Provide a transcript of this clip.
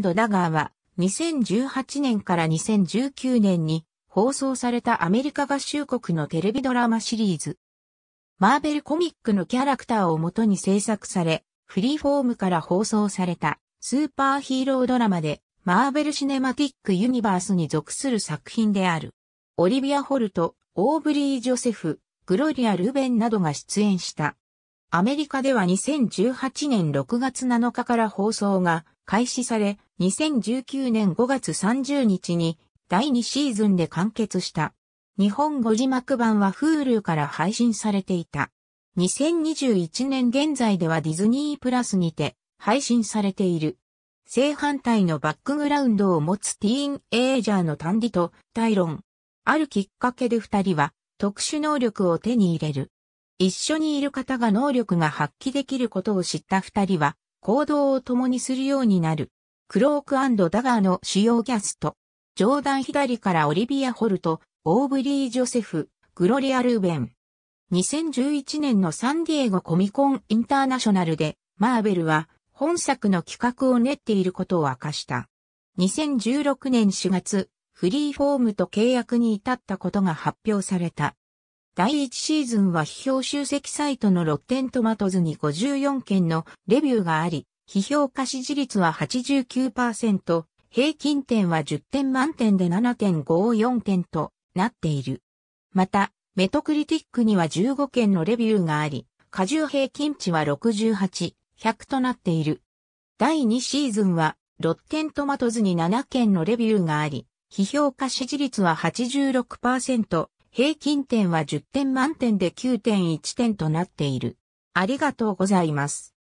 ドダガーは2018年から2019年に放送されたアメリカ合衆国のテレビドラマシリーズ。マーベルコミックのキャラクターをもとに制作され、フリーフォームから放送されたスーパーヒーロードラマでマーベルシネマティックユニバースに属する作品である。オリビア・ホルト、オーブリー・ジョセフ、グロリア・ルベンなどが出演した。アメリカでは2018年6月7日から放送が開始され、2019年5月30日に第2シーズンで完結した。日本語字幕版は Hulu から配信されていた。2021年現在ではディズニープラスにて配信されている。正反対のバックグラウンドを持つティーンエイジャーのタンディとタイロン。あるきっかけで二人は特殊能力を手に入れる。一緒にいる方が能力が発揮できることを知った二人は行動を共にするようになる。クロークダガーの主要キャスト。ジョーダン左からオリビア・ホルト、オーブリー・ジョセフ、グロリア・ルーベン。2011年のサンディエゴコミコンインターナショナルで、マーベルは本作の企画を練っていることを明かした。2016年4月、フリーフォームと契約に至ったことが発表された。第1シーズンは批評集積サイトのロッテントマトズに54件のレビューがあり、批評家支持率は89%、平均点は10点満点で7.54点となっている。また、メトクリティックには15件のレビューがあり、過重平均値は68、100となっている。第2シーズンは、ロッテントマトズに7件のレビューがあり、批評家支持率は86%、平均点は10点満点で9.1点となっている。ありがとうございます。